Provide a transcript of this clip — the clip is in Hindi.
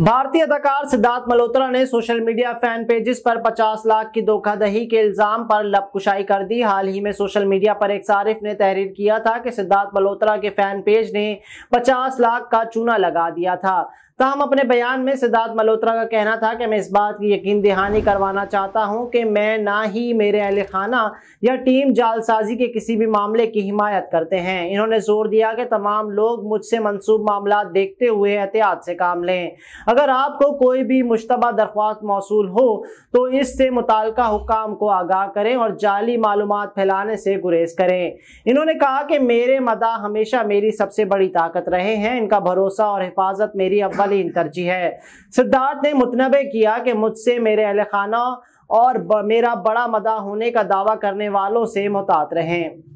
भारतीय अदाकार सिद्धार्थ मल्होत्रा ने सोशल मीडिया फैन पेजेस पर 50 लाख की धोखाधही के इल्जाम पर लपकुशाई कर दी हाल ही में सोशल मीडिया पर एक सारिफ ने तहरीर किया था कि सिद्धार्थ मल्होत्रा के फैन पेज ने 50 लाख का चूना लगा दिया था ताहम तो अपने बयान में सिद्धार्थ मल्होत्रा का कहना था कि मैं इस बात की यकीन दहानी करवाना चाहता हूँ कि मैं ना ही मेरे अहल खाना या टीम जालसाजी के किसी भी मामले की हिमायत करते हैं इन्होंने जोर दिया कि तमाम लोग मुझसे मनसूब मामला देखते हुए एहतियात से काम लें अगर आपको कोई भी मुशतबा दरख्वास्त मौसू हो तो इससे मुतल हुकाम को आगाह करें और जाली मालूम फैलाने से गुरेज करें इन्होंने कहा कि मेरे मदा हमेशा मेरी सबसे बड़ी ताकत रहे हैं इनका भरोसा और हिफाजत मेरी अव्वल वाली तरजीह है सिद्धार्थ ने मुतनबे किया कि मुझसे मेरे अहल खाना और मेरा बड़ा मदा होने का दावा करने वालों से मुतात रहें